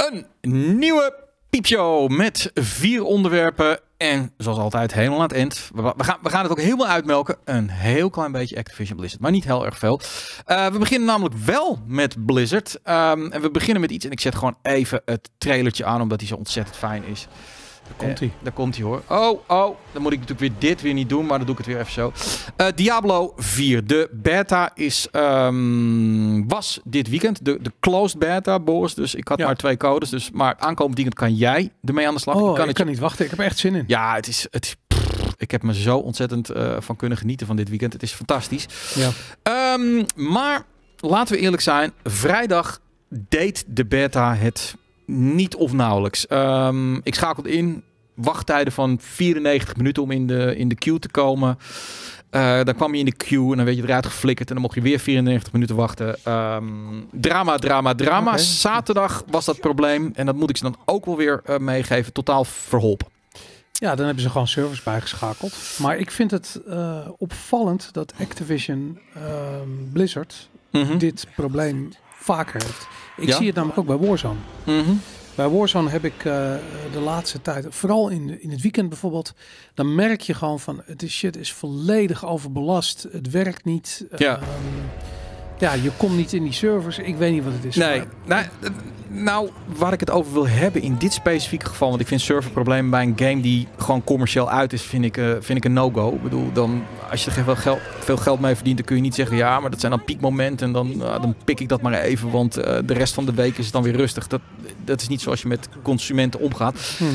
Een nieuwe piepshow met vier onderwerpen. En zoals altijd, helemaal aan het eind. We gaan, we gaan het ook helemaal uitmelken. Een heel klein beetje Activision Blizzard, maar niet heel erg veel. Eh, we beginnen namelijk wel met Blizzard. Ehm, en we beginnen met iets. En ik zet gewoon even het trailertje aan, omdat die zo ontzettend fijn is. Daar komt hij. Eh, daar komt hij hoor. Oh, oh. Dan moet ik natuurlijk weer dit weer niet doen, maar dan doe ik het weer even zo. Eh, Diablo 4. De beta is, ehm, was dit weekend. De, de closed beta, Boris. Dus ik had maar twee codes. Dus, maar aankomend weekend kan jij ermee aan de slag. Oh, ik kan, niet wachten. Ik heb er echt zin in. Ja, het is... Het ik heb me zo ontzettend eh, van kunnen genieten van dit weekend. Het is fantastisch. Ja. Ehm, maar laten we eerlijk zijn. Vrijdag deed de beta het niet of nauwelijks. Ehm, ik schakelde in. Wachttijden van 94 minuten om in de, in de queue te komen. Eh, dan kwam je in de queue en dan werd je eruit geflikkerd. En dan mocht je weer 94 minuten wachten. Ehm, drama, drama, drama. Zaterdag was dat probleem. En dat moet ik ze dan ook wel weer eh, meegeven. Totaal verholpen. Ja, dan hebben ze gewoon service bijgeschakeld. Maar ik vind het eh, opvallend dat Activision ehm, Blizzard mhm. dit probleem vaker heeft. Ik zie het namelijk ook bij Warzone. Mhm. Bij Warzone heb ik eh, de laatste tijd, vooral in, in het weekend bijvoorbeeld, dan merk je gewoon van het is shit is volledig overbelast. Het werkt niet. Ja. Ehm, ja, je komt niet in die servers. Ik weet niet wat het is. Nee, nou, nou, waar ik het over wil hebben in dit specifieke geval... want ik vind serverproblemen bij een game die gewoon commercieel uit is... vind ik, eh, vind ik een no-go. Ik bedoel, dan, als je er veel geld, veel geld mee verdient... dan kun je niet zeggen, ja, maar dat zijn dan piekmomenten... en dan, eh, dan pik ik dat maar even... want eh, de rest van de week is het dan weer rustig. Dat, dat is niet zoals je met consumenten omgaat. Mhm.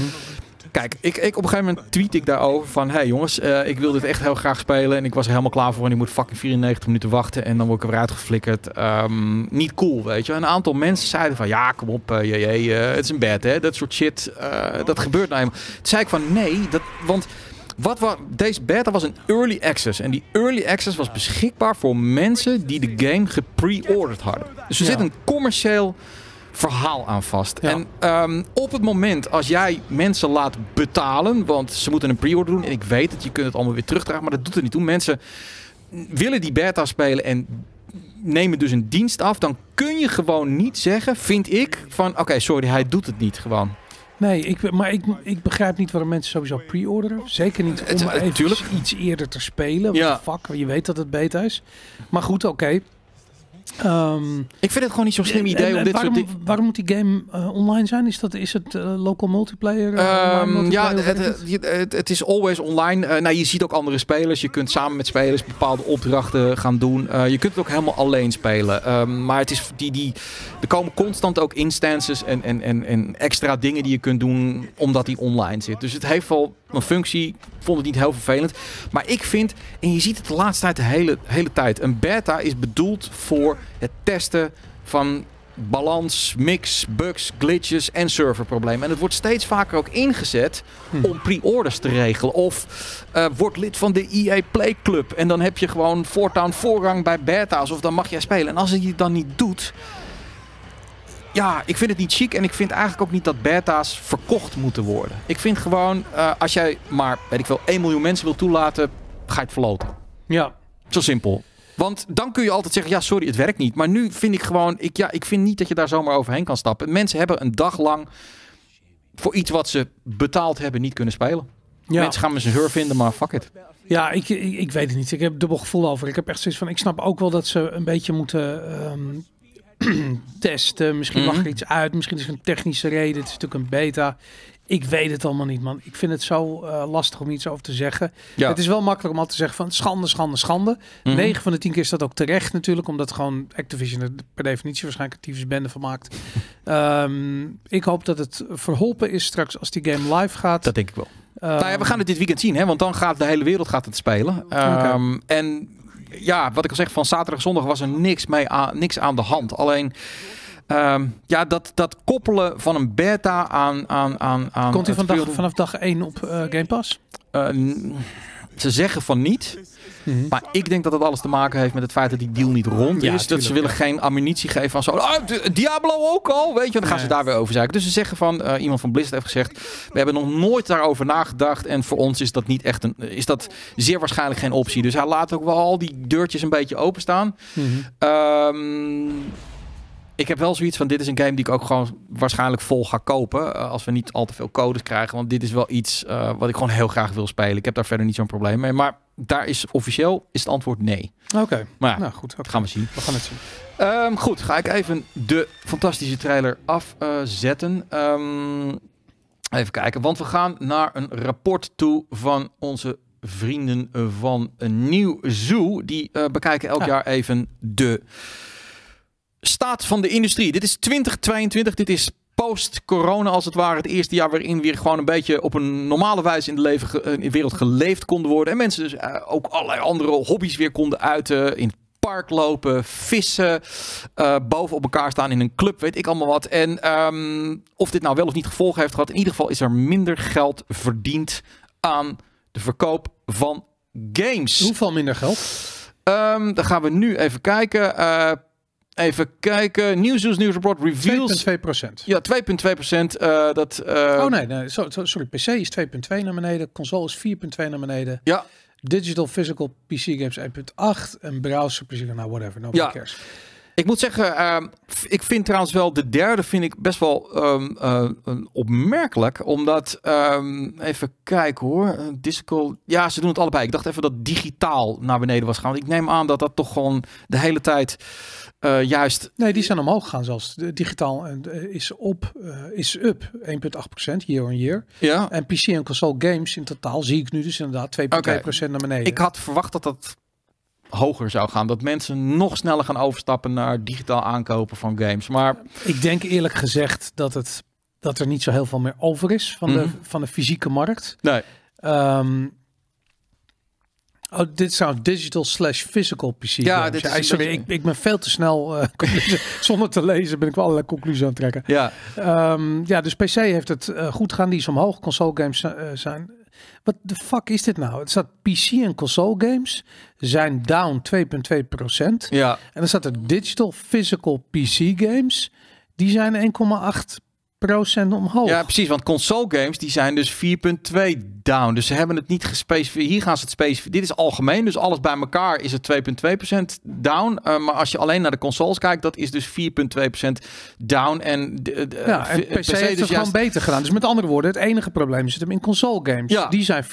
Kijk, ik, ik, op een gegeven moment tweet ik daarover van... hey jongens, eh, ik wil dit echt heel graag spelen en ik was er helemaal klaar voor... en ik moet fucking 94 minuten wachten en dan word ik er weer uitgeflikkerd. Ehm, niet cool, weet je. Een aantal mensen zeiden van... ja, kom op, eh, jij, eh, het is een bed, hè. Dat soort shit, dat gebeurt nou eenmaal. Toen zei ik van nee, dat, want... Wat was, deze beta was een early access. En die early access was beschikbaar voor mensen die de game gepre-ordered hadden. Dus er ja. zit een commercieel verhaal aan vast. En ehm, op het moment als jij mensen laat betalen, want ze moeten een pre-order doen en ik weet dat je kunt het allemaal weer terugdragen, maar dat doet er niet toe. Mensen willen die beta spelen en nemen dus een dienst af, dan kun je gewoon niet zeggen, vind ik, van oké, sorry, hij doet het niet gewoon. Nee, ik, maar ik, ik begrijp niet waarom mensen sowieso pre-orderen. Zeker niet om iets eerder te spelen. ja. fuck, je weet dat het beta is. Maar goed, oké. Ehm, ik vind het gewoon niet zo'n slim idee om dit waarom, soort Waarom moet die game eh, online zijn? Is, dat, is het eh, local multiplayer? Eh, ehm, ja, het, het, is always online. nou, je ziet ook andere spelers. Je kunt samen met spelers bepaalde opdrachten gaan doen. je kunt het ook helemaal alleen spelen. Ehm, maar het is die, die, er komen constant ook instances en, en, en, en extra dingen die je kunt doen omdat die online zit. Dus het heeft wel mijn functie vond het niet heel vervelend. Maar ik vind, en je ziet het de laatste tijd de hele, hele tijd. Een beta is bedoeld voor het testen van balans, mix, bugs, glitches en serverproblemen. En het wordt steeds vaker ook ingezet hm. om pre-orders te regelen. Of uh, word lid van de EA Play Club en dan heb je gewoon voortaan voorrang bij beta's of dan mag jij spelen. En als je het dan niet doet, ja, ik vind het niet chic en ik vind eigenlijk ook niet dat beta's verkocht moeten worden. Ik vind gewoon, eh, als jij maar, weet ik wel, 1 miljoen mensen wil toelaten, ga je het verloten. Ja. Zo simpel. Want dan kun je altijd zeggen, ja, sorry, het werkt niet. Maar nu vind ik gewoon, ik, ja, ik vind niet dat je daar zomaar overheen kan stappen. Mensen hebben een dag lang voor iets wat ze betaald hebben niet kunnen spelen. Ja. Mensen gaan me zijn heur vinden, maar fuck it. Ja, ik, ik, weet het niet. Ik heb dubbel gevoel over. Ik heb echt zoiets van, ik snap ook wel dat ze een beetje moeten... Ehm, testen. Misschien mm mag er mhm. iets uit. Misschien is er een technische reden. Het is natuurlijk een beta. Ik weet het allemaal niet, man. Ik vind het zo eh, lastig om iets over te zeggen. Ja. Het is wel makkelijk om al te zeggen van schande, schande, schande. 9 mhm. van de 10 keer is dat ook terecht natuurlijk. Omdat gewoon Activision er per definitie waarschijnlijk een bende van maakt. Ehm, ik hoop dat het verholpen is straks als die game live gaat. Dat denk ik wel. Ehm, nou we gaan het dit weekend zien, hè? want dan gaat de hele wereld gaat het spelen. Ehm, en ja, wat ik al zeg, van zaterdag zondag was er niks, mee aan, niks aan de hand. Alleen. Ehm, ja, dat, dat koppelen van een beta aan. aan, aan, aan Komt hij vanaf dag 1 op eh, Game Pass? Uh, ze zeggen van niet. Mhm. Maar ik denk dat dat alles te maken heeft met het feit dat die deal niet rond is. dat ze willen geen ammunitie geven van zo. Ah, Diablo ook al, weet je. Dan gaan ze daar weer over zeiken. Dus ze zeggen van, eh, iemand van Blizzard heeft gezegd... we hebben nog nooit daarover nagedacht. En voor ons is dat, niet echt een, is dat zeer waarschijnlijk geen optie. Dus hij laat ook wel al die deurtjes een beetje openstaan. Mm ik heb wel zoiets van: dit is een game die ik ook gewoon waarschijnlijk vol ga kopen. Eh, als we niet al te veel codes krijgen. Want dit is wel iets eh, wat ik gewoon heel graag wil spelen. Ik heb daar verder niet zo'n probleem mee. Maar daar is officieel is het antwoord nee. Oké. Maar nou, goed, dat gaan we zien. We gaan het zien. Ehm, goed, ga ik even de fantastische trailer afzetten. Ehm, even kijken, want we gaan naar een rapport toe van onze vrienden van een Nieuw Zoo. Die eh, bekijken elk jaar even de staat van de industrie. Dit is 2022, dit is post-corona als het ware het eerste jaar waarin weer gewoon een beetje op een normale wijze in de, leven, eh, in de wereld geleefd konden worden. En mensen dus eh, ook allerlei andere hobby's weer konden uiten. In park lopen, vissen, uh, boven op elkaar staan in een club, weet ik allemaal wat. En ehm, of dit nou wel of niet gevolgen heeft gehad, in ieder geval is er minder geld verdiend aan de verkoop van games. Hoeveel minder geld? Ehm, dan gaan we nu even kijken. Uh, Even kijken. nieuws Report reveals. 2,2%. Ja, 2,2%. Uh, eh, dat. Eh, oh nee, nee sorry. PC is 2,2 naar beneden. Console is 4,2 naar beneden. Ja. Digital physical PC games 1,8 en browser PC. Nou, whatever. Nou ja. cares. Ik moet zeggen, ehm, ik vind trouwens wel de derde vind ik best wel um, opmerkelijk. Omdat, ehm, even kijken hoor, Disco. Ja, ze doen het allebei. Ik dacht even dat digitaal naar beneden was gaan. Want ik neem aan dat dat toch gewoon de hele tijd eh, juist. Nee, die zijn omhoog gaan zelfs. De digitaal eh, eh, is op, is up 1,8% year on year. Ja. En PC en console games in totaal zie ik nu dus inderdaad 2,2% naar beneden. Ik had verwacht dat dat hoger zou gaan. Dat mensen nog sneller gaan overstappen naar digitaal aankopen van games. Maar ik denk eerlijk gezegd dat, het, dat er niet zo heel veel meer over is van, de, mhm. van de fysieke markt. Nee. Ehm, Oh, dit zou digital slash physical PC ja, dit is Sorry, ik, ik, ben veel te snel. Eh, zonder te lezen ben ik wel allerlei conclusies aan het trekken. Ja, ehm, ja dus PC heeft het eh, goed gaan. Die is omhoog. Console games eh, zijn... Wat de fuck is dit nou? Het staat PC en console games zijn down 2,2%. Ja. En dan staat er digital physical PC games. Die zijn 1,8 omhoog. Ja, precies. Want console games die zijn dus 4.2 down. Dus ze hebben het niet gespecificeerd. Hier gaan ze het specifiek. Dit is algemeen. Dus alles bij elkaar is het 2.2% down. Eh, maar als je alleen naar de consoles kijkt, dat is dus 4.2% down. En, de, ja, en eh, PC, heeft dus het gewoon beter gedaan. Dus met andere woorden, het enige probleem zit hem in console games. Ja. Die zijn 4.2%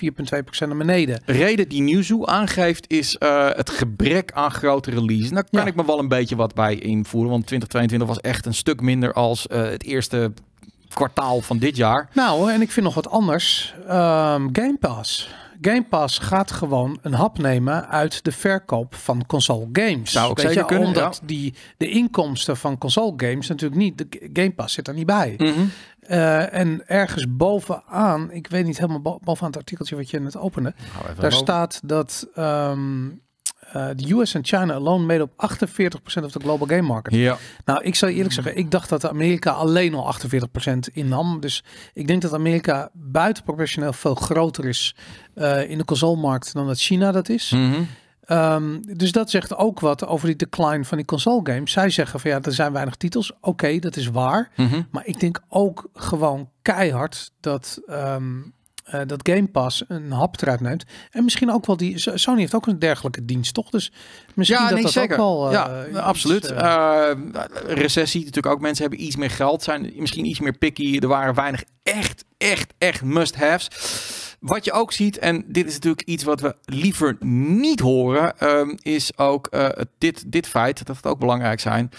naar beneden. Reden die Newzoo aangeeft is eh, het gebrek aan grote releases. Daar nou, kan ik me wel een beetje wat bij invoeren. Want 2022 was echt een stuk minder als het eerste kwartaal van dit jaar. Nou, en ik vind nog wat anders. Um, Game Pass. Game Pass gaat gewoon een hap nemen uit de verkoop van console games. Zou Weet zeker je, Omdat die, de inkomsten van console games natuurlijk niet... De Game Pass zit er niet bij. Mhm. Eh, en ergens bovenaan, ik weet niet helemaal bovenaan het artikeltje wat je net opende... Nou, daar staat dat... Ehm, eh, de US en China alone made op 48% of de global game market. Ja. Nou, ik zal eerlijk zeggen, ik dacht dat Amerika alleen al 48% innam. Dus ik denk dat Amerika buitenproportioneel veel groter is eh, in de consolemarkt dan dat China dat is. Mhm. Ehm, dus dat zegt ook wat over die decline van die console games. Zij zeggen van ja, er zijn weinig titels. Oké, dat is waar. Mhm. Maar ik denk ook gewoon keihard dat ehm, eh, dat Game Pass een hap eruit neemt. En misschien ook wel die. Sony heeft ook een dergelijke dienst, toch? Dus misschien ja, dat dat ook wel. Eh, ja, eh, absoluut. recessie, natuurlijk ook mensen hebben iets meer geld, zijn misschien iets meer picky. Er waren weinig echt, echt, echt must-haves. Wat je ook ziet, en dit is natuurlijk iets wat we liever niet horen, ehm, is ook eh, dit, dit feit, dat het ook belangrijk zijn.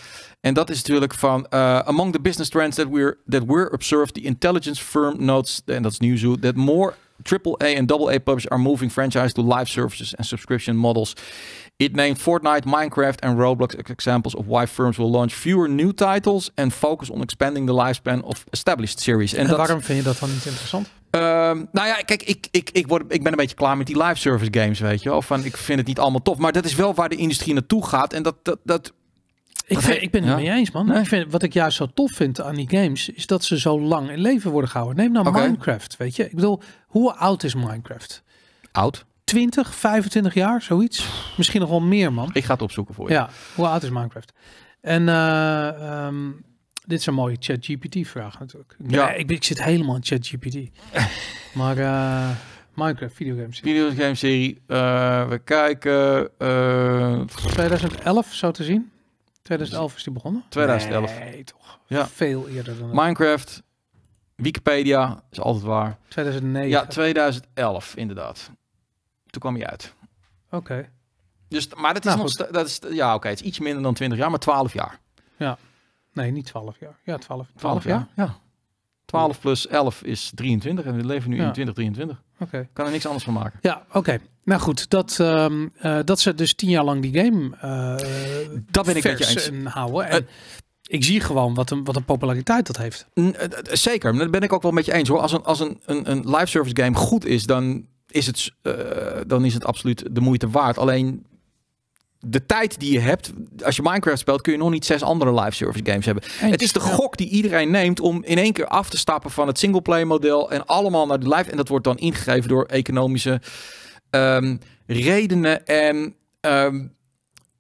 En dat is natuurlijk van, eh, among the business trends that we're, that we're observed, the intelligence firm notes, en dat is zo, that more AAA and AA pubs are moving franchise to live services and subscription models. It named Fortnite, Minecraft, and Roblox as examples of why firms will launch fewer new titles and focus on expanding the lifespan of established series. En, en dat... waarom vind je dat dan niet interessant? Ehm, nou ja, kijk, ik, ik, ik, word, ik ben een beetje klaar met die live service games, weet je wel. Van, ik vind het niet allemaal tof. Maar dat is wel waar de industrie naartoe gaat. En dat, dat, dat ik, vind, ik, ben het mee eens, man. Ik vind, wat ik juist zo tof vind aan die games, is dat ze zo lang in leven worden gehouden. Neem nou Minecraft, weet je. Ik bedoel, hoe oud is Minecraft? Oud? 20, 25 jaar, zoiets. Misschien nog wel meer, man. Ik ga het opzoeken voor je. Ja, hoe oud is Minecraft? En uh, dit is een mooie ChatGPT-vraag natuurlijk. ja. ik, ik, zit helemaal in ChatGPT. maar uh, Minecraft, videogames. serie Videogame-serie. Uh, we kijken... 2011 eh, zo te zien. 2011 is die begonnen. 2011. Nee, toch. Ja. Veel eerder dan... Minecraft, Wikipedia, is altijd waar. 2009. Ja, 2011 inderdaad. Toen kwam hij uit. Oké. Dus, maar dat is nou, Dat is, ja, oké. het is iets minder dan 20 jaar, maar 12 jaar. Ja. Nee, niet 12 jaar. Ja, 12. 12, jaar? Ja. 12 plus 11 is 23 en we leven nu in 2023. Oké. Kan er niks anders van maken. Ja, oké. Nou goed, dat, ehm, eh, dat ze dus tien jaar lang die game eh, dat ben ik met eens. houden. Eh, en ik zie gewoon wat een, wat een populariteit dat heeft. Zeker, dat ben ik ook wel met je eens hoor. Als een, als een, een, een live service game goed is, dan is het, dan is het absoluut de moeite waard. Alleen de tijd die je hebt, als je Minecraft speelt, kun je nog niet zes andere live service games hebben. Het is de gok die iedereen neemt om in één keer af te stappen van het singleplay model en allemaal naar de live. En dat wordt dan ingegeven door economische ehm, redenen. En ehm,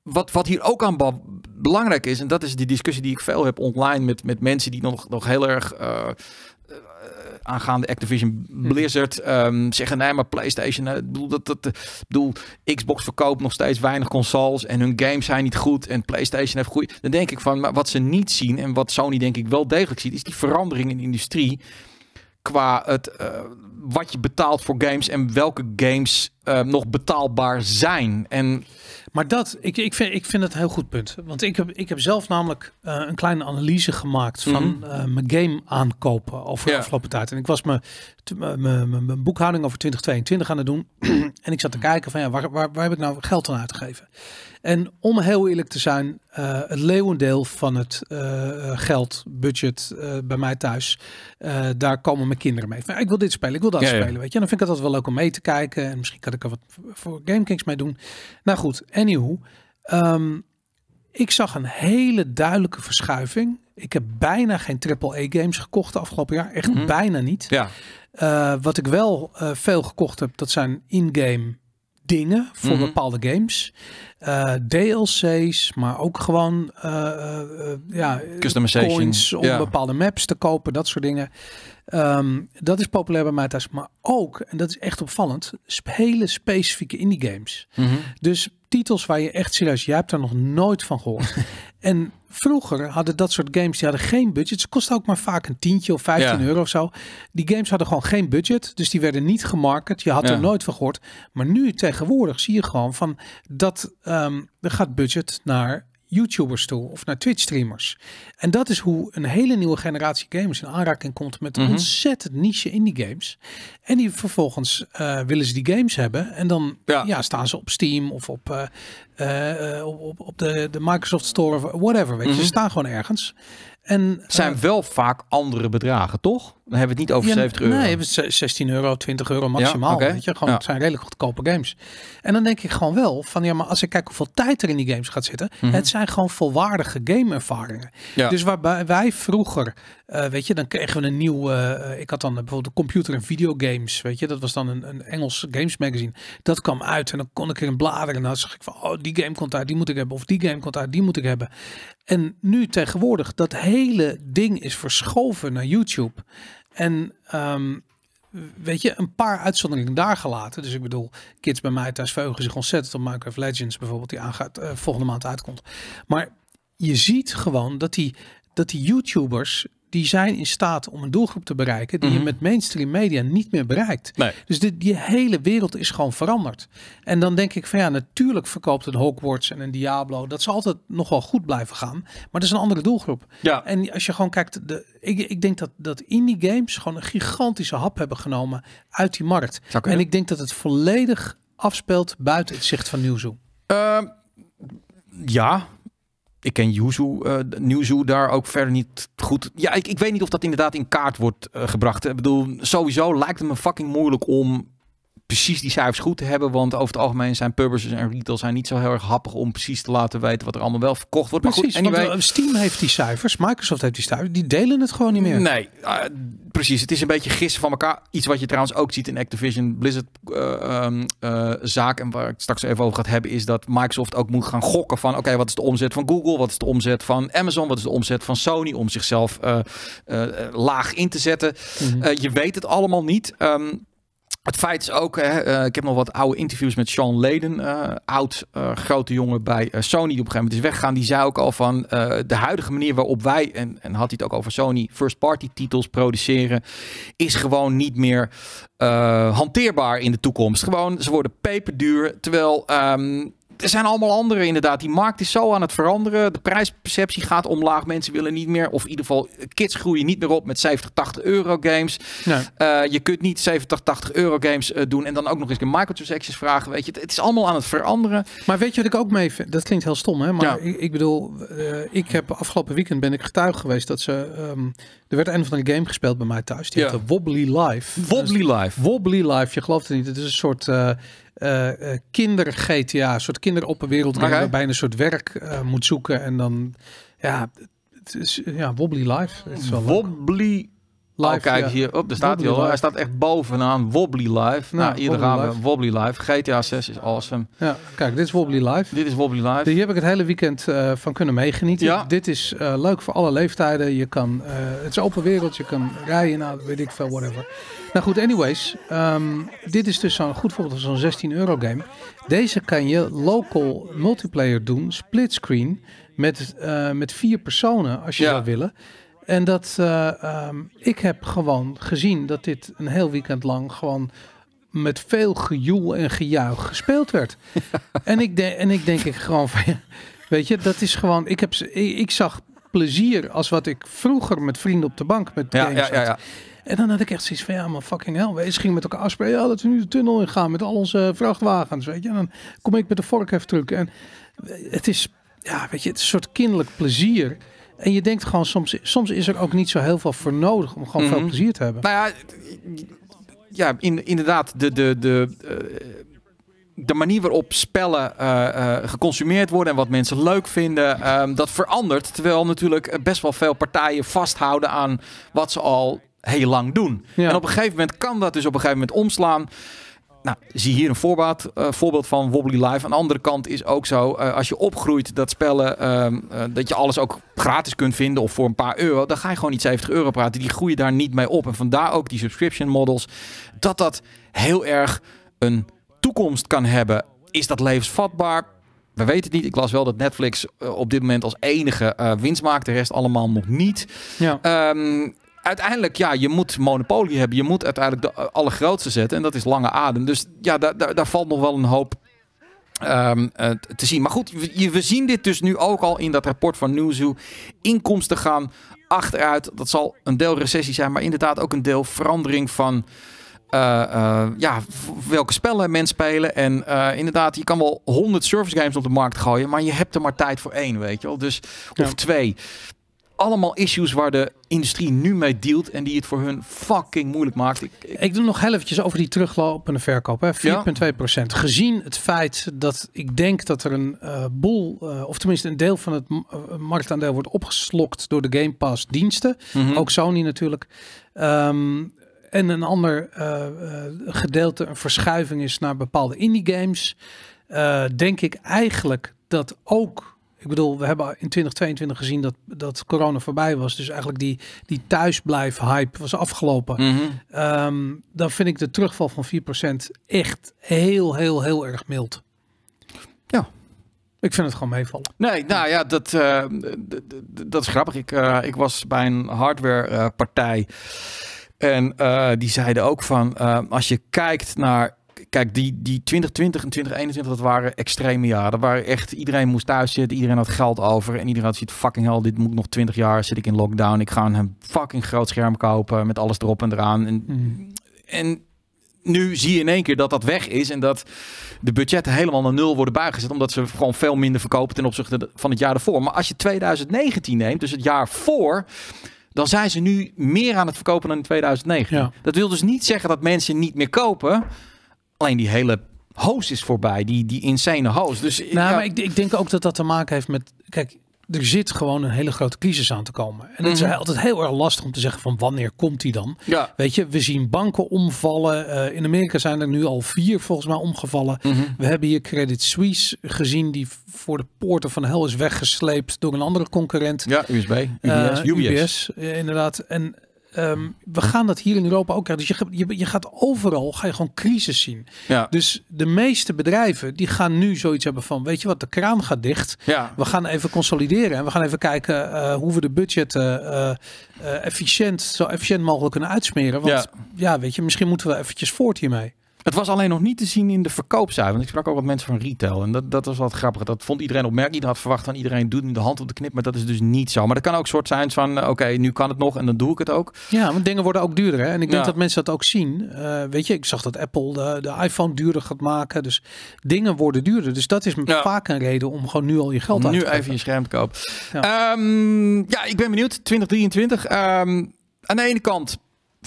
wat, wat hier ook aan belangrijk is, en dat is die discussie die ik veel heb online met, met mensen die nog, nog heel erg eh, aangaande Activision mhm. Blizzard ehm, zeggen, nee, maar PlayStation, eh, ik bedoel, dat, dat, eh, bedoel, Xbox verkoopt nog steeds weinig consoles en hun games zijn niet goed en PlayStation heeft goed. Dan denk ik van, maar wat ze niet zien en wat Sony denk ik wel degelijk ziet, is die verandering in de industrie qua het, eh, wat je betaalt voor games en welke games nog betaalbaar zijn. En maar dat, ik, ik, vind, ik vind dat een heel goed punt. Want ik heb, ik heb zelf namelijk eh, een kleine analyse gemaakt van mhm. eh, mijn game aankopen over de afgelopen tijd. En ik was mijn, mijn boekhouding over 2022 aan het doen. en ik zat te kijken van ja, waar, waar, waar heb ik nou geld aan uitgegeven? En om heel eerlijk te zijn, uh, het leeuwendeel van het uh, geld, budget eh, bij mij thuis, daar komen mijn kinderen mee. ik wil dit spelen, ik wil dat spelen, weet je. En dan vind ik altijd wel leuk om mee te kijken. En misschien kan ik er wat voor GameKings mee doen. Nou goed, anyhow. Um, ehm, ik zag een hele duidelijke verschuiving. Ik heb bijna geen Triple AAA games gekocht de afgelopen jaar. Echt mhm. bijna niet. Ja. wat ik wel veel gekocht heb, dat zijn in-game dingen voor mhm. bepaalde games. Eh, DLC's, maar ook gewoon uh, ja, coins om bepaalde maps te kopen, dat soort dingen. Ehm, dat is populair bij mij thuis. Maar ook, en dat is echt opvallend, hele specifieke indie games. Mhm. Dus titels waar je echt serieus, jij hebt daar nog nooit van gehoord. En vroeger hadden dat soort games, hadden geen budget. Ze kostten ook maar vaak een tientje of 15 euro of zo. Die games hadden gewoon geen budget. Dus die werden niet gemarket. Je had er nooit van gehoord. Maar nu tegenwoordig zie je gewoon van dat um, er gaat budget naar YouTubers toe of naar Twitch-streamers. En dat is hoe een hele nieuwe generatie gamers in aanraking komt met mhm. ontzettend niche indie games. En die vervolgens eh, willen ze die games hebben. En dan ja. staan ze op Steam of eh, eh, op, op, op, de, de Microsoft Store of whatever. Weet je. Ze mhm. staan gewoon ergens. En, zijn eh, wel vaak andere bedragen, toch? Dan hebben we het niet over 70 euro. Nee, 16 euro, 20 euro maximaal. Ja, weet je? Gewoon, Het zijn redelijk goedkope games. En dan denk ik gewoon wel van ja, maar als ik kijk hoeveel tijd er in die games gaat zitten. Mhm. Het zijn gewoon volwaardige gameervaringen. Dus waarbij wij vroeger, eh, weet je, dan kregen we een nieuw. Eh, ik had dan bijvoorbeeld computer en videogames. Weet je, dat was dan een, een Engels games magazine. Dat kwam uit en dan kon ik een bladeren. En dan zag ik van oh, die game komt uit, die moet ik hebben. Of die game komt uit, die moet ik hebben. En nu tegenwoordig, dat hele ding is verschoven naar YouTube. En ehm, weet je, een paar uitzonderingen daar gelaten. Dus ik bedoel, kids bij mij thuis veugen zich ontzettend op Minecraft Legends bijvoorbeeld, die aangaat, eh, volgende maand uitkomt. Maar je ziet gewoon dat die, dat die YouTubers die zijn in staat om een doelgroep te bereiken die je mhm. met mainstream media niet meer bereikt. Dus dit, die hele wereld is gewoon veranderd. En dan denk ik van ja, natuurlijk verkoopt een Hogwarts en een Diablo. Dat zal altijd nog wel goed blijven gaan. Maar dat is een andere doelgroep. Ja. En als je gewoon kijkt, de, ik, ik denk dat, dat indie games gewoon een gigantische hap hebben genomen uit die markt. En ik denk dat het volledig afspeelt buiten het zicht van Nieuwzoom. Ehm, uh, ja, ik ken Yuzu, uh, daar ook verder niet goed. Ja, ik, ik weet niet of dat inderdaad in kaart wordt eh, gebracht. Ik bedoel, sowieso lijkt het me fucking moeilijk om precies die cijfers goed te hebben. Want over het algemeen zijn publishers en retail zijn niet zo heel erg happig om precies te laten weten wat er allemaal wel verkocht wordt. Precies, maar goed, want eh, Steam heeft die cijfers, Microsoft heeft die cijfers, die delen het gewoon niet meer. Nee, eh, precies. Het is een beetje gissen van elkaar. Iets wat je trouwens ook ziet in Activision Blizzard eh, ehm, zaak en waar ik straks even over gaat hebben is dat Microsoft ook moet gaan gokken van oké, wat is de omzet van Google? Wat is de omzet van Amazon? Wat is de omzet van Sony? Om zichzelf laag in te zetten. Mhm. je weet het allemaal niet. Ehm, het feit is ook, hè, eh, ik heb nog wat oude interviews met Sean Leden, eh, oud eh, grote jongen bij Sony, die op een gegeven moment is weggaan. Die zei ook al van de huidige manier waarop wij, en, en had hij het ook over Sony, first-party titels produceren, is gewoon niet meer hanteerbaar in de toekomst. Gewoon, ze worden peperduur, terwijl ehm, er zijn allemaal andere inderdaad. Die markt is zo aan het veranderen. De prijsperceptie gaat omlaag. Mensen willen niet meer, of in ieder geval kids groeien niet meer op met 70, 80 euro games. Nee. Eh, je kunt niet 70, 80 euro games eh, doen en dan ook nog eens een microtransactions vragen. Weet je, het, is allemaal aan het veranderen. Maar weet je wat ik ook mee vind? Dat klinkt heel stom, hè? Maar ik, ik, bedoel, eh, ik heb afgelopen weekend ben ik getuige geweest dat ze. Ehm, er werd een van een game gespeeld bij mij thuis. Die ja. heette Wobbly Life. Wobbly dus Life. Wobbly Life, je gelooft het niet. Het is een soort uh, eh, eh, kinder-GTA, een soort kinderen op een wereld waarbij je een soort werk eh, moet zoeken. En dan, ja, het is ja, wobbly life. is wel wobbly Live, oh, kijk hier, op, daar staat hij al. Hij staat echt bovenaan Wobbly Live. nou, hier wobbly gaan we. Wobbly Live. GTA 6 is awesome. Ja, kijk, dit is Wobbly Live. Dit is Wobbly Live. Hier heb ik het hele weekend eh, van kunnen meegenieten. Ja. Dit is eh, leuk voor alle leeftijden. Je kan, eh, het is open wereld, je kan rijden, nou, weet ik veel, whatever. Nou goed, anyways. Ehm, dit is dus zo'n goed voorbeeld van zo'n 16 euro game. Deze kan je local multiplayer doen, split screen, met, met vier personen als je zou willen. En dat eh, ehm, ik heb gewoon gezien dat dit een heel weekend lang gewoon met veel gejoel en gejuich gespeeld werd. en, ik en ik denk ik gewoon van, weet je, dat is gewoon, ik, heb, ik, zag plezier als wat ik vroeger met vrienden op de bank met ja, ja, ja, ja, En dan had ik echt zoiets van, ja man, fucking hell. We gingen met elkaar afspreken, ja, dat we nu de tunnel in gaan met al onze eh, vrachtwagens, weet je. En dan kom ik met de vork En eh, het is, ja, weet je, het is een soort kinderlijk plezier. En je denkt gewoon, soms, soms is er ook niet zo heel veel voor nodig om gewoon veel mhm. plezier te hebben. Nou ja, ja in, inderdaad, de, de, de, eh, de manier waarop spellen eh, eh, geconsumeerd worden en wat mensen leuk vinden, ehm, dat verandert. Terwijl natuurlijk best wel veel partijen vasthouden aan wat ze al heel lang doen. En op een gegeven moment kan dat dus op een gegeven moment omslaan nou, zie hier een voorbaat, eh, voorbeeld van Wobbly Live. Aan de andere kant is ook zo, eh, als je opgroeit dat spellen, ehm, eh, dat je alles ook gratis kunt vinden of voor een paar euro, dan ga je gewoon niet 70 euro praten. Die groeien daar niet mee op. En vandaar ook die subscription models, dat dat heel erg een toekomst kan hebben. Is dat levensvatbaar? We weten het niet. Ik las wel dat Netflix op dit moment als enige winst maakt. De rest allemaal nog niet. Ja. Ehm, uiteindelijk, ja, je moet monopolie hebben. Je moet uiteindelijk de allergrootste zetten. En dat is lange adem. Dus ja, daar, daar, daar valt nog wel een hoop ehm, eh, te zien. Maar goed, we, zien dit dus nu ook al in dat rapport van Newzoo. Inkomsten gaan achteruit. Dat zal een deel recessie zijn, maar inderdaad ook een deel verandering van. Eh, eh, ja, welke spellen mensen spelen. En inderdaad, je kan wel honderd service games op de markt gooien, maar je hebt er maar tijd voor één, weet je wel. Dus, of twee allemaal issues waar de industrie nu mee dealt en die het voor hun fucking moeilijk maakt. Ik, doe nog heel over die teruglopende verkoop. 4,2 Gezien het feit dat ik denk dat er een uh, boel, eh, of tenminste een deel van het eh, marktaandeel wordt opgeslokt door de Game Pass diensten. Mhm. Ook Sony natuurlijk. Ehm, en een ander gedeelte, een verschuiving is naar bepaalde indie games. denk ik eigenlijk dat ook ik bedoel, we hebben in 2022 gezien dat, dat corona voorbij was. Dus eigenlijk die, die thuisblijf hype was afgelopen. Mhm. Ehm, dan vind ik de terugval van 4% echt heel, heel, heel erg mild. Ja, ik vind het gewoon meevallen. Nee, nou ja, dat, uh, dat is grappig. Ik, eh, ik was bij een hardwarepartij. partij en eh, die zeiden ook van, als je kijkt naar kijk, die, die 2020 en 2021, dat waren extreme jaren. waar waren echt, iedereen moest thuis zitten, iedereen had geld over. En iedereen had ziet, fucking al dit moet nog 20 jaar, zit ik in lockdown. Ik ga een fucking groot scherm kopen met alles erop en eraan. Mhm. En, nu zie je in één keer dat dat weg is en dat de budgetten helemaal naar nul worden bijgezet, omdat ze gewoon veel minder verkopen ten opzichte van het jaar ervoor. Maar als je 2019 neemt, dus het jaar voor, dan zijn ze nu meer aan het verkopen dan in 2009. Dat wil dus niet zeggen dat mensen niet meer kopen. Alleen die hele hoos is voorbij, die, die insane hoos. Dus, nou, ja. maar ik, ik denk ook dat dat te maken heeft met... Kijk, er zit gewoon een hele grote crisis aan te komen. En het is mhm. altijd heel erg lastig om te zeggen van wanneer komt die dan? Ja. Weet je, we zien banken omvallen. Eh, in Amerika zijn er nu al vier volgens mij omgevallen. Mhm. We hebben hier Credit Suisse gezien die voor de poorten van hel is weggesleept door een andere concurrent. Ja, USB, UBS, eh, uh, eh, UBS. UBS. inderdaad. En Ehm, we gaan dat hier in Europa ook krijgen. Dus je, je, gaat overal ga je gewoon crisis zien. Dus de meeste bedrijven die gaan nu zoiets hebben van, weet je wat, de kraan gaat dicht. We gaan even consolideren en we gaan even kijken eh, hoe we de budgetten eh, eh, efficiënt, zo efficiënt mogelijk kunnen uitsmeren. Want ja. ja, weet je, misschien moeten we eventjes voort hiermee. Het was alleen nog niet te zien in de verkoopcijfers. Ik sprak ook wat mensen van retail. En dat, dat was wat grappig. Dat vond iedereen opmerkelijk. Iedereen had verwacht van iedereen doet nu de hand op de knip. Maar dat is dus niet zo. Maar dat kan ook soort zijn van eh, oké, nu kan het nog en dan doe ik het ook. Ja, want dingen worden ook duurder. Hè? En ik denk dat mensen dat ook zien. Eh, weet je, ik zag dat Apple de, de, iPhone duurder gaat maken. Dus dingen worden duurder. Dus dat is vaak een reden om gewoon nu al je geld om uit te geven. Nu even je scherm te koop. Ehm, ja. ik ben benieuwd. 2023. Ehm, aan de ene kant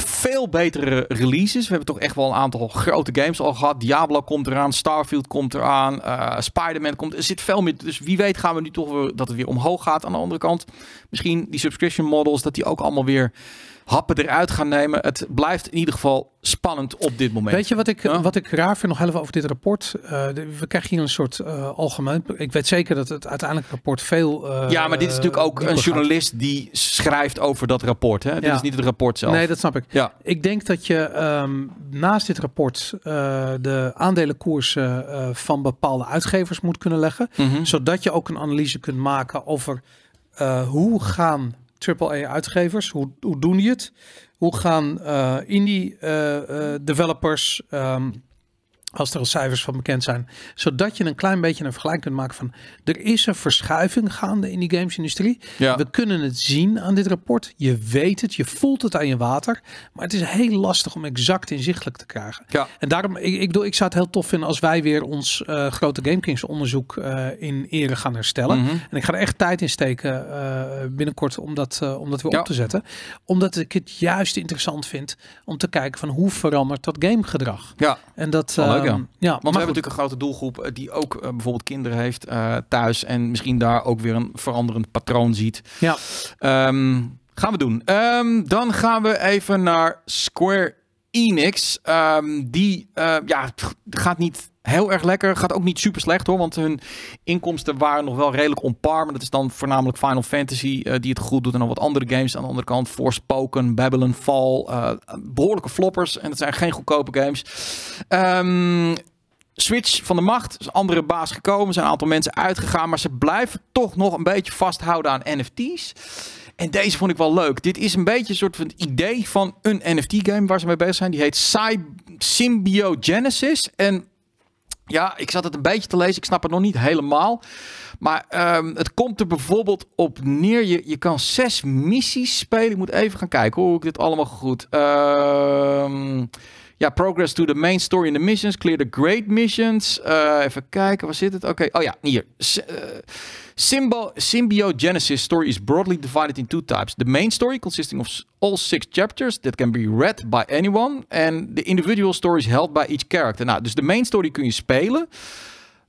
veel betere releases. We hebben toch echt wel een aantal grote games al gehad. Diablo komt eraan, Starfield komt eraan, uh, Spider-Man komt. Er zit veel meer. Dus wie weet gaan we nu toch weer, dat het weer omhoog gaat. Aan de andere kant, misschien die subscription models, dat die ook allemaal weer happen eruit gaan nemen. Het blijft in ieder geval spannend op dit moment. Weet je wat ik, wat ik raar vind nog even over dit rapport? Eh, we krijgen hier een soort eh, algemeen... Ik weet zeker dat het uiteindelijk rapport veel... Eh, ja, maar dit is natuurlijk ook een journalist die schrijft over dat rapport. Hè? Dit is niet het rapport zelf. Nee, dat snap ik. Ja. Ik denk dat je ehm, naast dit rapport de aandelenkoersen van bepaalde uitgevers moet kunnen leggen. Mhm. Zodat je ook een analyse kunt maken over hoe gaan AAA-uitgevers? Hoe, hoe doen die het? Hoe gaan eh, indie-developers eh, eh, ehm, als er al cijfers van bekend zijn. Zodat je een klein beetje een vergelijk kunt maken van er is een verschuiving gaande in die gamesindustrie. Ja. We kunnen het zien aan dit rapport. Je weet het, je voelt het aan je water. Maar het is heel lastig om exact inzichtelijk te krijgen. En daarom, ik, ik, ik zou het heel tof vinden als wij weer ons eh, grote GameKings onderzoek eh, in ere gaan herstellen. Mhm. En ik ga er echt tijd in steken eh, binnenkort om dat, om dat weer op te zetten. Omdat ik het juist interessant vind om te kijken van hoe verandert dat gamegedrag. Ja. En dat, zeker. Ehm, ja, want we hebben natuurlijk een grote doelgroep eh, die ook eh, bijvoorbeeld kinderen heeft eh, thuis. En misschien daar ook weer een veranderend patroon ziet. Ja. Ehm, gaan we doen. Ehm, dan gaan we even naar Square Enix. die ja, gaat niet heel erg lekker. Gaat ook niet super slecht hoor, want hun inkomsten waren nog wel redelijk on par. Maar dat is dan voornamelijk Final Fantasy eh, die het goed doet. En dan wat andere games aan de andere kant. Forspoken, Babylon Fall. Eh, behoorlijke floppers. En dat zijn geen goedkope games. Ehm... Switch van de macht. is een andere baas gekomen. zijn een aantal mensen uitgegaan. Maar ze blijven toch nog een beetje vasthouden aan NFT's. En deze vond ik wel leuk. Dit is een beetje een soort van idee van een NFT-game waar ze mee bezig zijn. Die heet Symbiogenesis. En ja, ik zat het een beetje te lezen. Ik snap het nog niet helemaal. Maar ehm, het komt er bijvoorbeeld op neer. Je, je kan zes missies spelen. Ik moet even gaan kijken hoe ik dit allemaal goed. Ehm, ja, progress to the main story in the missions. Clear the great missions. Eh, even kijken, waar zit het? Oké, oh ja, hier. Eh, Symbo- symbiogenesis story is broadly divided in two types. The main story, consisting of all six chapters, that can be read by anyone. And the individual stories held by each character. Now, dus de main story kun je spelen.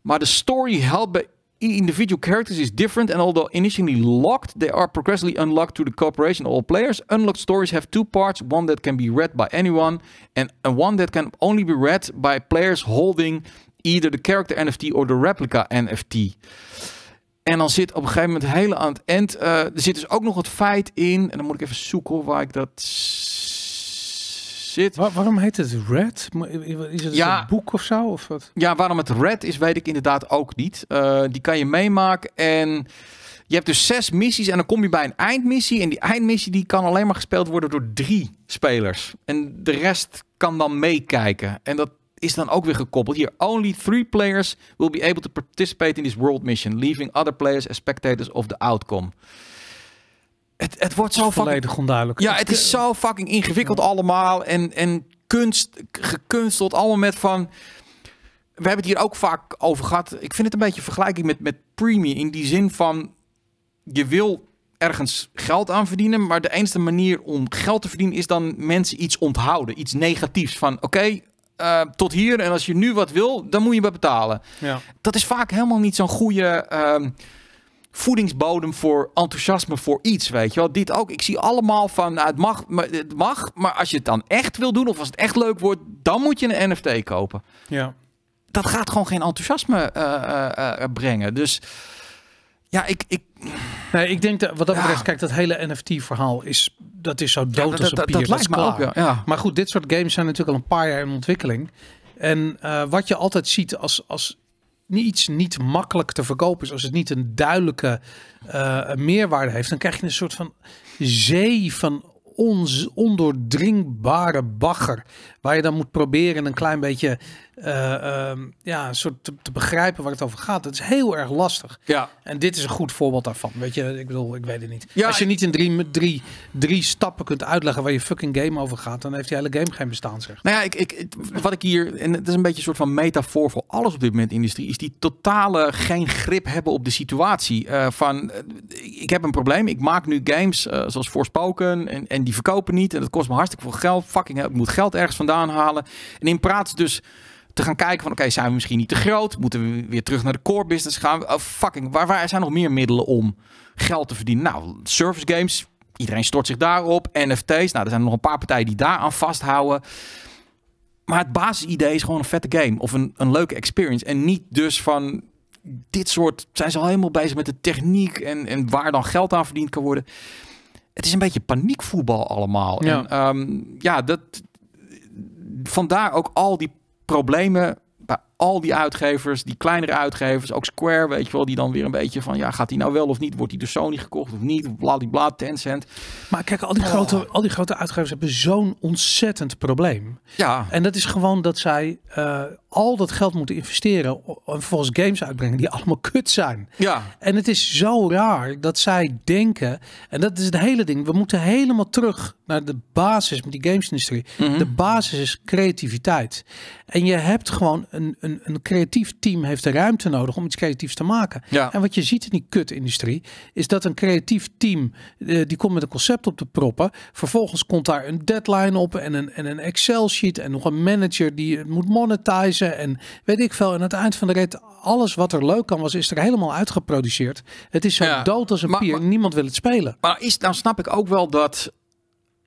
Maar de story held by individual characters is different, and although initially locked, they are progressively unlocked through the cooperation of all players. Unlocked stories have two parts one that can be read by anyone, and one that can only be read by players holding either the character NFT or the replica NFT. En dan zit op een gegeven moment hele aan het eind. Eh, er zit dus ook nog het feit in. En dan moet ik even zoeken waar ik dat zit. waarom heet het Red? Is het een boek of zo? Of wat? Ja, waarom het Red is, weet ik inderdaad ook niet. Eh, die kan je meemaken. En je hebt dus zes missies. En dan kom je bij een eindmissie. En die eindmissie die kan alleen maar gespeeld worden door drie spelers. En de rest kan dan meekijken. En dat is dan ook weer gekoppeld. Hier, only three players will be able to participate in this world mission, leaving other players as spectators of the outcome. Het, het wordt zo volledig fucking, onduidelijk. Ja, het is zo fucking ingewikkeld allemaal en, en kunst, gekunsteld allemaal met van. We hebben het hier ook vaak over gehad. Ik vind het een beetje vergelijking met, met premium in die zin van je wil ergens geld aan verdienen. Maar de enige manier om geld te verdienen is dan mensen iets onthouden. Iets negatiefs. Van oké, eh, tot hier. En als je nu wat wil, dan moet je wat betalen. Ja. Dat is vaak helemaal niet zo'n goede ehm, voedingsbodem voor enthousiasme voor iets. Weet je wel, dit ook. Ik zie allemaal van nou, het, mag, maar, het mag, maar als je het dan echt wil doen of als het echt leuk wordt, dan moet je een NFT kopen. Ja. Dat gaat gewoon geen enthousiasme eh, eh, brengen. Dus ja, ik. ik... Nee, ik denk dat wat dat betreft, kijk, dat hele NFT-verhaal is dat is zo dood ja, als een pier. Dat, lijkt me ook, ja. Maar goed, dit soort games zijn natuurlijk al een paar jaar in ontwikkeling. En eh, wat je altijd ziet als, als iets niet makkelijk te verkopen is, als het niet een duidelijke eh, meerwaarde heeft, dan krijg je een soort van zee van ondoordringbare bagger. Waar je dan moet proberen een klein beetje eh, ehm, ja, een soort te, begrijpen waar het over gaat. Dat is heel erg lastig. Ja. En dit is een goed voorbeeld daarvan. Weet je, ik bedoel, ik weet het niet. Ja, Als je niet in drie, drie, drie stappen kunt uitleggen waar je fucking game over gaat, dan heeft die hele game geen bestaan, zeg. Nou ja, ik, ik, wat ik hier, en het is een beetje een soort van metafoor voor alles op dit moment industrie, is die totale geen grip hebben op de situatie. Eh, van, eh, ik heb een probleem, ik maak nu games zoals Forspoken en, en die verkopen niet en dat kost me hartstikke veel geld. Fucking, ik moet geld ergens vandaan halen. En in praat dus te gaan kijken van oké, zijn we misschien niet te groot? Moeten we weer terug naar de core business gaan? Oh, fucking, waar, waar zijn nog meer middelen om geld te verdienen? Nou, service games, iedereen stort zich daarop. NFT's, nou, er zijn nog een paar partijen die daaraan vasthouden. Maar het basisidee is gewoon een vette game of een, een leuke experience. En niet dus van dit soort, zijn ze al helemaal bezig met de techniek en, en waar dan geld aan verdiend kan worden. Het is een beetje paniekvoetbal allemaal. Ja. En ehm, ja, dat, vandaar ook al die problemen bij al die uitgevers, die kleinere uitgevers, ook Square, weet je wel, die dan weer een beetje van, ja, gaat die nou wel of niet? Wordt die door Sony gekocht of niet? Bladibla, Tencent. Maar kijk, al die, grote, al die grote uitgevers hebben zo'n ontzettend probleem. Ja. En dat is gewoon dat zij eh, al dat geld moeten investeren. En volgens games uitbrengen die allemaal kut zijn. Ja. En het is zo raar dat zij denken. En dat is het hele ding. We moeten helemaal terug naar de basis met die gamesindustrie. Mm De basis is creativiteit. En je hebt gewoon een, een, een creatief team heeft de ruimte nodig om iets creatiefs te maken. Ja. En wat je ziet in die kut-industrie is dat een creatief team eh, die komt met een concept op te proppen. Vervolgens komt daar een deadline op en een, en een Excel sheet en nog een manager die het moet monetizen en weet ik veel. En aan het eind van de rit, alles wat er leuk kan was, is er helemaal uitgeproduceerd. Het is zo dood als een pier. Niemand wil het spelen. Maar is, dan snap ik ook wel dat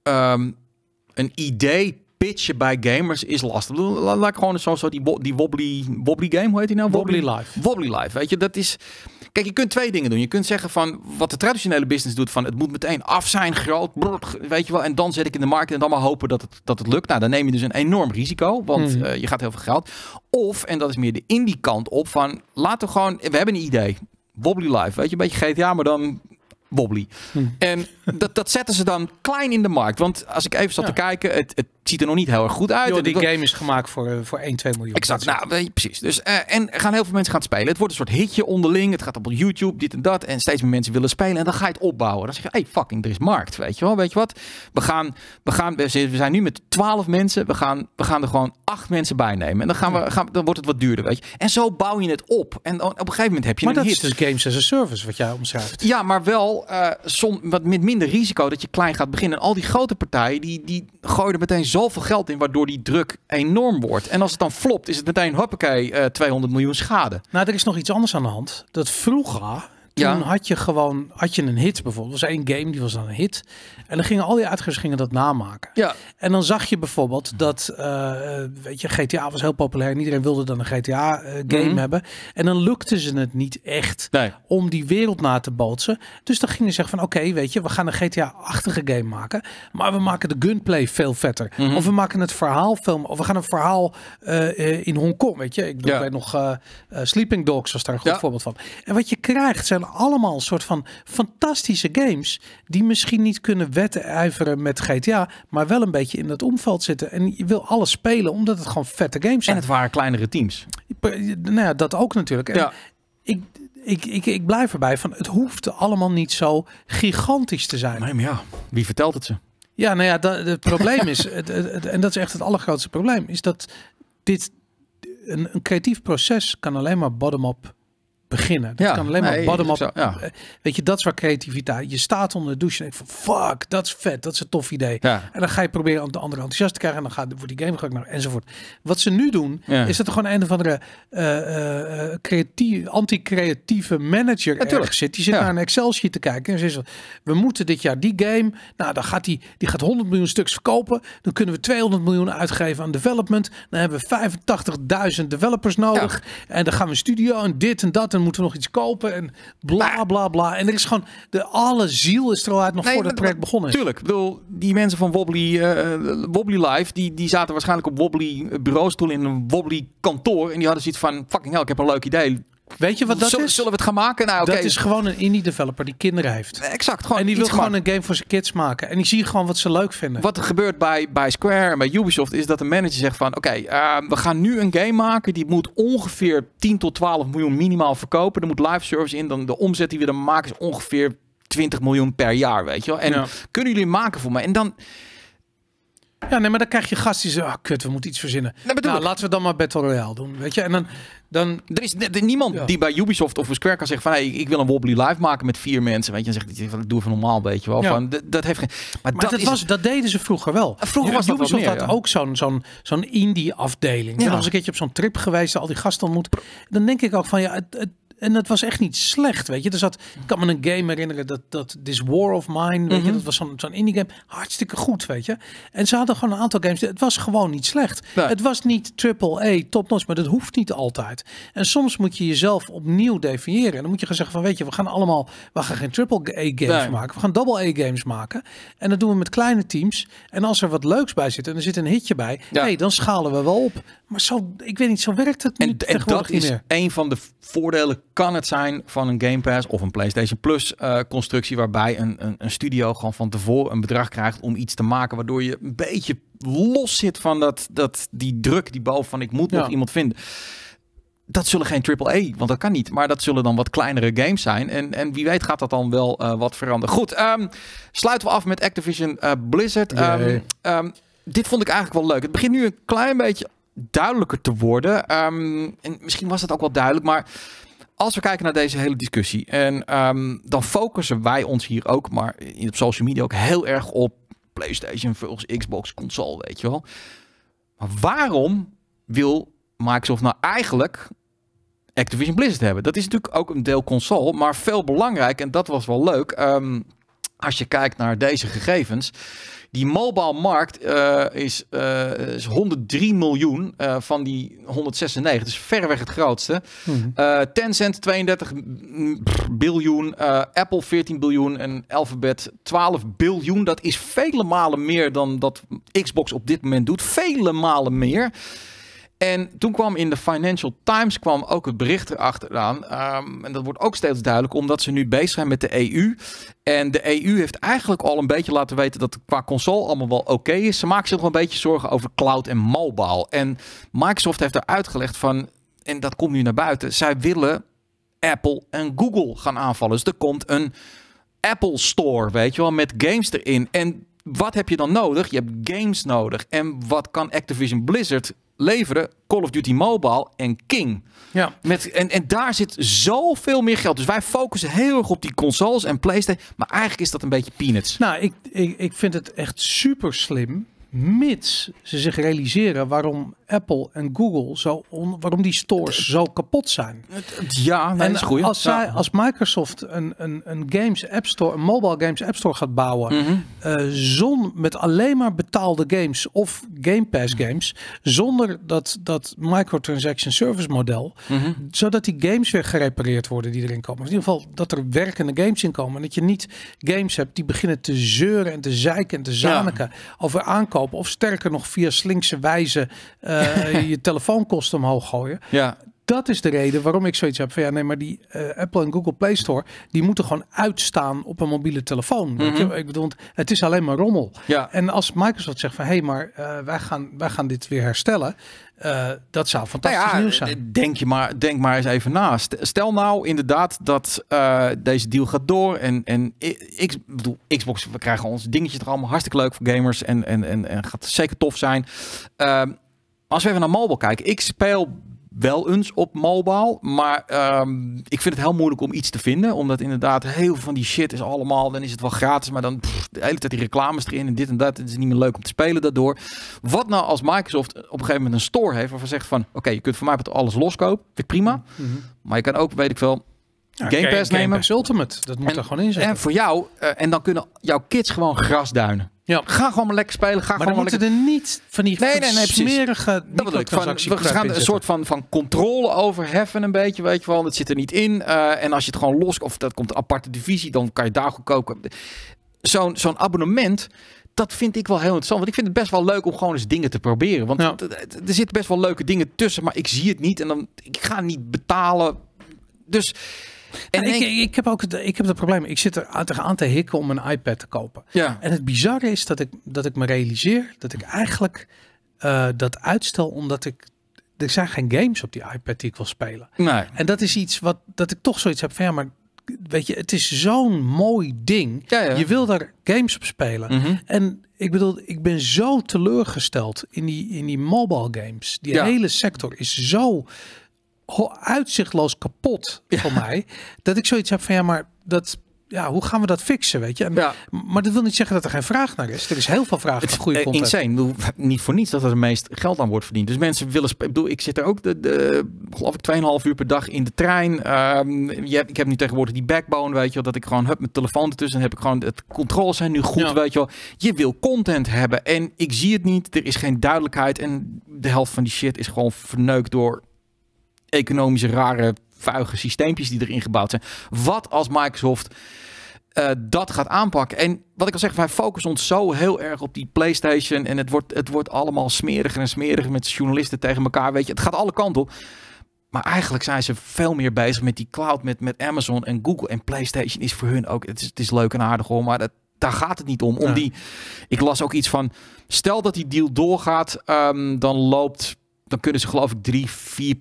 ehm, een idee pitchen bij gamers is lastig. Laat, ik gewoon zo'n soort die, die wobbly, wobbly game, hoe heet die nou? Wobbly, Life. Wobbly Life, weet je, dat is... Kijk, je kunt twee dingen doen. Je kunt zeggen van wat de traditionele business doet: van het moet meteen af zijn, groot, brrr, weet je wel. En dan zet ik in de markt en dan maar hopen dat het, dat het lukt. Nou, dan neem je dus een enorm risico, want mhm. eh, je gaat heel veel geld. Of, en dat is meer de indie kant op, van laten we gewoon, we hebben een idee. Wobbly Life, weet je, een beetje GTA, maar dan wobbly. Mhm. En dat, dat zetten ze dan klein in de markt. Want als ik even zat te kijken, het, het ziet er nog niet heel erg goed uit. die game is gemaakt voor, eh, voor 1, 2 miljoen. Exact, nou, weet precies. Dus, eh, en gaan heel veel mensen gaan spelen. Het wordt een soort hitje onderling. Het gaat op YouTube, dit en dat. En steeds meer mensen willen spelen. En dan ga je het opbouwen. Dan zeg je, hey, fucking, er is markt. Weet je wel, weet je wat? We, gaan, we, gaan, we zijn nu met 12 mensen. We gaan, we gaan er gewoon acht mensen bij nemen. En dan, gaan we, gaan, dan wordt het wat duurder, weet je. En zo bouw je het op. En op een gegeven moment heb je maar een hit. dat is dus games as a service, wat jij omschrijft. Ja, maar wel uh, som, wat met minder risico dat je klein gaat beginnen. En al die grote partijen, die, die gooien er meteen zoveel geld in, waardoor die druk enorm wordt. En als het dan flopt, is het meteen, hoppakee, 200 eh, miljoen schade. Nou, er is nog iets anders aan de hand. Dat vroeger toen had je gewoon had je een hit bijvoorbeeld. Er was één game die was dan een hit. En dan gingen al die uitgevers gingen dat namaken. Ja. En dan zag je bijvoorbeeld dat eh, weet je, GTA was heel populair en iedereen wilde dan een GTA eh, game mhm. hebben. En dan lukte ze het niet echt om die wereld na te bootsen. Dus dan gingen ze zeggen van oké, weet je, we gaan een GTA-achtige game maken. Maar we maken de gunplay veel vetter. Mhm. Of we maken het verhaal film. Of we gaan een verhaal eh, in Hongkong. Weet je, ik bedoel, ja. nog Sleeping Dogs was daar een goed voorbeeld van. En wat je krijgt zijn allemaal een soort van fantastische games. Die misschien niet kunnen wedijveren met GTA. Maar wel een beetje in dat omveld zitten. En je wil alles spelen omdat het gewoon vette games zijn. En het waren kleinere teams. Nou ja, dat ook natuurlijk. ja. Ik, ik, ik, ik blijf erbij van het hoeft allemaal niet zo gigantisch te zijn. Nee, maar ja, wie vertelt het ze? Ja, nou ja, dat, het probleem is, het, en dat is echt het allergrootste probleem, is dat dit een creatief proces kan alleen maar bottom-up beginnen. Dat ja, kan alleen maar bottom Ja. Eh, weet je, dat is waar creativiteit. Je staat onder de douche en denkt van fuck, dat is vet, dat is een tof idee. En dan ga je proberen om de andere enthousiast te krijgen en dan gaat voor die game ga ik naar nou, enzovoort. Wat ze nu doen, is dat er gewoon een of andere uh, eh, eh, creatief, anti-creatieve manager erg zit. Die zit naar een Excel sheet te kijken en zegt we moeten dit jaar die game, nou dan gaat die, die gaat 100 miljoen stuks verkopen. Dan kunnen we 200 miljoen uitgeven aan development. Dan hebben we 85.000 developers nodig. En dan gaan we studio en dit en dat en dan moeten we nog iets kopen en bla bla bla. En er is gewoon, de alle ziel is er al uit nog voor het project begonnen is. Tuurlijk, ik bedoel, die mensen van Wobbly, uh, Wobbly Live, die, die zaten waarschijnlijk op Wobbly bureaustoel in een Wobbly kantoor. En die hadden zoiets van, fucking hell, ik heb een leuk idee. Weet je wat dat zullen, is? Zullen we het gaan maken? Nou, Dat is gewoon een indie developer die kinderen heeft. Exact. Gewoon en die wil gewoon een game voor zijn kids maken. En die zie gewoon wat ze leuk vinden. Wat er gebeurt bij, bij Square en bij Ubisoft is dat de manager zegt van... Oké, eh, we gaan nu een game maken. Die moet ongeveer 10 tot 12 miljoen minimaal verkopen. Er moet live service in. Dan de omzet die we dan maken is ongeveer 20 miljoen per jaar, weet je wel. En kunnen jullie maken voor mij? En dan ja, nee, maar dan krijg je gasten die zeggen, ah, kut, we moeten iets verzinnen. nou, laten we dan maar Battle Royale doen, weet je. En dan... dan er is niemand die bij Ubisoft of Square kan zeggen van, hey, ik wil een Wobbly Live maken met vier mensen, weet je. En zegt, doe even normaal, weet je wel. Van, dat heeft geen... Maar, dat, was, dat deden ze vroeger wel. Vroeger was Ubisoft had ook zo'n zo'n zo'n indie afdeling. Ja. En als ik een keertje op zo'n trip geweest, al die gasten ontmoet, dan denk ik ook van, ja, het, het en dat was echt niet slecht, weet je. Er zat, ik kan me een game herinneren, dat, dat This War of Mine, weet je, mhm. dat was zo'n zo'n indie game. Hartstikke goed, weet je. En ze hadden gewoon een aantal games, het was gewoon niet slecht. Het was niet triple A, topnotch, maar dat hoeft niet altijd. En soms moet je jezelf opnieuw definiëren. En dan moet je gaan zeggen van, weet je, we gaan allemaal, we gaan geen triple A games maken, we gaan double A games maken. En dat doen we met kleine teams. En als er wat leuks bij zit en er zit een hitje bij, nee, dan schalen we wel op. Maar zo, ik weet niet, zo werkt het en, niet en dat is een van de voordelen kan het zijn van een Game Pass of een PlayStation Plus eh, constructie waarbij een, een, een, studio gewoon van tevoren een bedrag krijgt om iets te maken waardoor je een beetje los zit van dat, dat, die druk die boven van ik moet nog iemand vinden. Dat zullen geen AAA, want dat kan niet. Maar dat zullen dan wat kleinere games zijn. En, en wie weet gaat dat dan wel eh, wat veranderen. Goed, um, sluiten we af met Activision eh, Blizzard. Ehm, ehm, dit vond ik eigenlijk wel leuk. Het begint nu een klein beetje duidelijker te worden. en misschien was het ook wel duidelijk, maar als we kijken naar deze hele discussie, en ehm, dan focussen wij ons hier ook, maar op social media ook heel erg op PlayStation versus Xbox console, weet je wel. Maar waarom wil Microsoft nou eigenlijk Activision Blizzard hebben? Dat is natuurlijk ook een deel console, maar veel belangrijk, en dat was wel leuk, ehm, als je kijkt naar deze gegevens. Die mobile markt eh, is, eh, is, 103 miljoen eh, van die 196. Dus verreweg het grootste. Hmm. Tencent 32 biljoen. Apple 14 biljoen. En Alphabet 12 biljoen. Dat is vele malen meer dan dat Xbox op dit moment doet. Vele malen meer. En toen kwam in de Financial Times kwam ook het bericht erachteraan. Um, en dat wordt ook steeds duidelijk, omdat ze nu bezig zijn met de EU. En de EU heeft eigenlijk al een beetje laten weten dat qua console allemaal wel oké is. Ze maken zich nog een beetje zorgen over cloud en mobile. En Microsoft heeft er uitgelegd van, en dat komt nu naar buiten, zij willen Apple en Google gaan aanvallen. Dus er komt een Apple Store, weet je wel, met games erin. En wat heb je dan nodig? Je hebt games nodig. En wat kan Activision Blizzard leveren Call of Duty Mobile en King. Ja. Met, en, en daar zit zoveel meer geld. Dus wij focussen heel erg op die consoles en PlayStation. Maar eigenlijk is dat een beetje peanuts. Nou, ik, ik, ik vind het echt super slim. Mits ze zich realiseren waarom Apple en Google zo waarom die stores zo kapot zijn. Ja, nee, en is goed. Als, als Microsoft een, een, een games app store, een mobile games app store gaat bouwen, mm zon met alleen maar betaalde games of Game Pass games, zonder dat dat microtransaction service model, mhm. zodat die games weer gerepareerd worden die erin komen. in ieder geval dat er werkende games in komen en dat je niet games hebt die beginnen te zeuren en te zeiken en te zaniken over aankopen of sterker nog via slinkse wijze eh, uh, je telefoonkosten omhoog gooien. Ja. Dat is de reden waarom ik zoiets heb van ja, nee, maar die eh, Apple en Google Play Store, die moeten gewoon uitstaan op een mobiele telefoon. Mhm. Ik bedoel, het is alleen maar rommel. Ja. En als Microsoft zegt van hé, hey, maar eh, wij, gaan, wij gaan dit weer herstellen, dat zou nou fantastisch nieuws zijn. Denk, je maar, denk maar eens even naast. Stel nou inderdaad dat deze deal gaat door. En, en ik bedoel, Xbox, we krijgen ons dingetje er allemaal hartstikke leuk voor gamers. En, en, en, en gaat zeker tof zijn. Ehm, als we even naar mobile kijken, ik speel wel eens op mobile. Maar ehm, ik vind het heel moeilijk om iets te vinden. Omdat inderdaad heel veel van die shit is allemaal. Dan is het wel gratis. Maar dan de hele tijd die reclames erin en dit en dat. Het is niet meer leuk om te spelen daardoor. Wat nou als Microsoft op een gegeven moment een store heeft. Waarvan zegt van oké, je kunt voor mij met alles loskopen. Vind ik prima. Mhm. Maar je kan ook, weet ik veel, ja, Game Pass nemen. Ultimate, dat moet er gewoon in zitten. En voor jou, eh, en dan kunnen jouw kids gewoon grasduinen. Ja. Ga gewoon maar lekker spelen. Ga maar gewoon dan moeten lekker... er niet van die nee, nee, nee, smerige dat We gaan een soort van, van controle over heffen een beetje, weet je wel. Dat zit er niet in. Uh, en als je het gewoon los... Of dat komt een aparte divisie, dan kan je daar goed koken. Zo'n zo'n abonnement dat vind ik wel heel interessant. Want ik vind het best wel leuk om gewoon eens dingen te proberen. Want er zitten best wel leuke dingen tussen, maar ik zie het niet. En dan, ik ga niet betalen. Dus en nou, ik, ik, heb ook ik heb dat probleem. Ik zit er aan te hikken om een iPad te kopen. En het bizarre is dat ik, dat ik me realiseer dat ik eigenlijk eh, dat uitstel omdat ik er zijn geen games op die iPad die ik wil spelen. Nee. En dat is iets wat dat ik toch zoiets heb van ja, maar weet je, het is zo'n mooi ding. Je wil daar games op spelen. Mhm. En ik bedoel, ik ben zo teleurgesteld in die, in die mobile games. Die hele sector is zo uitzichtloos kapot voor mij. Dat ik zoiets heb van ja, maar dat, ja, hoe gaan we dat fixen, weet je? En, ja. Maar dat wil niet zeggen dat er geen vraag naar is. Er is heel veel vraag naar goede eh, content. Insane. niet voor niets dat er het meest geld aan wordt verdiend. Dus mensen willen... Ik bedoel, ik zit er ook, de, geloof ik, 2,5 uur per dag in de trein. Um, je, ik heb nu tegenwoordig die backbone, weet je wel. Dat ik gewoon heb mijn telefoon ertussen. heb ik gewoon... Het controle zijn nu goed, weet je wel. Je wil content hebben. En ik zie het niet. Er is geen duidelijkheid. En de helft van die shit is gewoon verneukt door economische rare vuige systeempjes die erin gebouwd zijn. Wat als Microsoft eh, dat gaat aanpakken. En wat ik al zeg, wij focussen ons zo heel erg op die PlayStation. En het wordt, het wordt allemaal smeriger en smeriger met journalisten tegen elkaar. Weet je, het gaat alle kanten op. Maar eigenlijk zijn ze veel meer bezig met die cloud, met, met Amazon en Google. En PlayStation is voor hun ook, het is, het is leuk en aardig hoor, maar dat, daar gaat het niet om. om die, ik las ook iets van, stel dat die deal doorgaat, ehm, dan loopt dan kunnen ze geloof ik 3, 4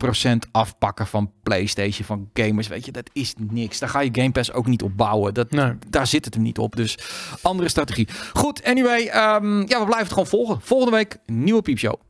afpakken van PlayStation, van gamers. Weet je, dat is niks. Daar ga je Game Pass ook niet op bouwen. Dat, Daar zit het hem niet op. Dus andere strategie. Goed, anyway. Ehm, ja, we blijven het gewoon volgen. Volgende week nieuwe Piepshow.